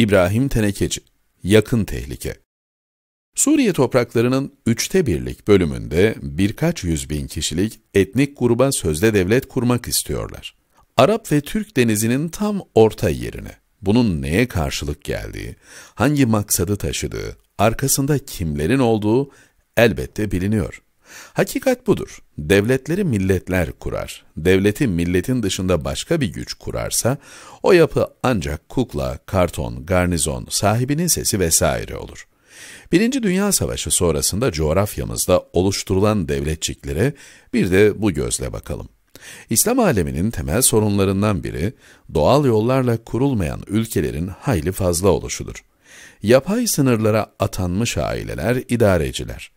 İbrahim Tenekeci, Yakın Tehlike Suriye topraklarının üçte birlik bölümünde birkaç yüz bin kişilik etnik gruba sözde devlet kurmak istiyorlar. Arap ve Türk denizinin tam orta yerine, bunun neye karşılık geldiği, hangi maksadı taşıdığı, arkasında kimlerin olduğu elbette biliniyor. Hakikat budur. Devletleri milletler kurar. Devleti milletin dışında başka bir güç kurarsa, o yapı ancak kukla, karton, garnizon, sahibinin sesi vesaire olur. Birinci Dünya Savaşı sonrasında coğrafyamızda oluşturulan devletçiklere bir de bu gözle bakalım. İslam aleminin temel sorunlarından biri, doğal yollarla kurulmayan ülkelerin hayli fazla oluşudur. Yapay sınırlara atanmış aileler, idareciler.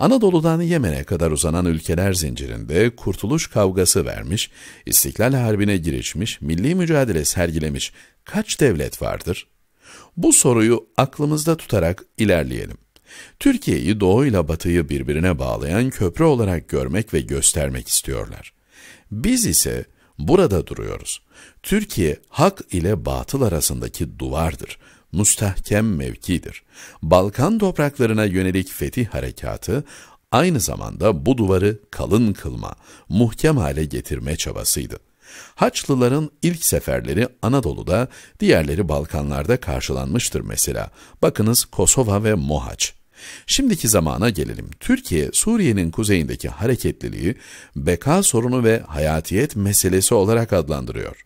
Anadolu'dan Yemen'e kadar uzanan ülkeler zincirinde kurtuluş kavgası vermiş, istiklal Harbi'ne girişmiş, milli mücadele sergilemiş kaç devlet vardır? Bu soruyu aklımızda tutarak ilerleyelim. Türkiye'yi doğu ile batıyı birbirine bağlayan köprü olarak görmek ve göstermek istiyorlar. Biz ise burada duruyoruz. Türkiye hak ile batıl arasındaki duvardır mustahkem mevkidir. Balkan topraklarına yönelik fetih harekatı, aynı zamanda bu duvarı kalın kılma, muhkem hale getirme çabasıydı. Haçlıların ilk seferleri Anadolu'da, diğerleri Balkanlarda karşılanmıştır mesela. Bakınız Kosova ve Mohaç. Şimdiki zamana gelelim. Türkiye, Suriye'nin kuzeyindeki hareketliliği, beka sorunu ve hayatiyet meselesi olarak adlandırıyor.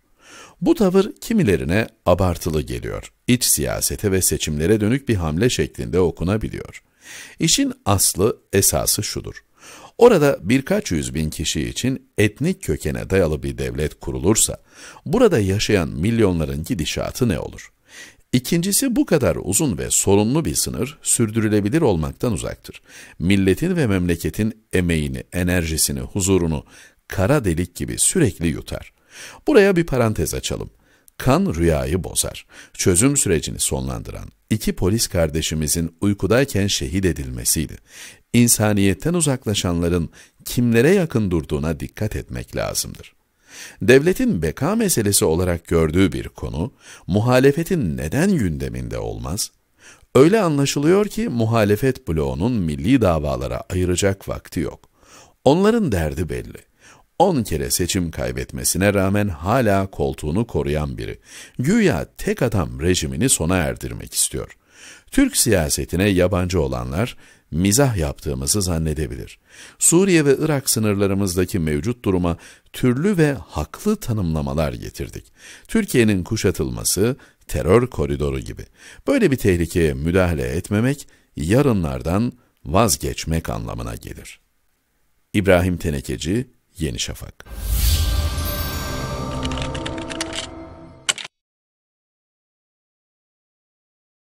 Bu tavır kimilerine abartılı geliyor. İç siyasete ve seçimlere dönük bir hamle şeklinde okunabiliyor. İşin aslı, esası şudur. Orada birkaç yüz bin kişi için etnik kökene dayalı bir devlet kurulursa, burada yaşayan milyonların gidişatı ne olur? İkincisi bu kadar uzun ve sorunlu bir sınır sürdürülebilir olmaktan uzaktır. Milletin ve memleketin emeğini, enerjisini, huzurunu kara delik gibi sürekli yutar. Buraya bir parantez açalım. Kan rüyayı bozar. Çözüm sürecini sonlandıran iki polis kardeşimizin uykudayken şehit edilmesiydi. İnsaniyetten uzaklaşanların kimlere yakın durduğuna dikkat etmek lazımdır. Devletin beka meselesi olarak gördüğü bir konu, muhalefetin neden gündeminde olmaz? Öyle anlaşılıyor ki muhalefet bloğunun milli davalara ayıracak vakti yok. Onların derdi belli. 10 kere seçim kaybetmesine rağmen hala koltuğunu koruyan biri. Güya tek adam rejimini sona erdirmek istiyor. Türk siyasetine yabancı olanlar mizah yaptığımızı zannedebilir. Suriye ve Irak sınırlarımızdaki mevcut duruma türlü ve haklı tanımlamalar getirdik. Türkiye'nin kuşatılması terör koridoru gibi. Böyle bir tehlikeye müdahale etmemek yarınlardan vazgeçmek anlamına gelir. İbrahim Tenekeci Yeni Şafak.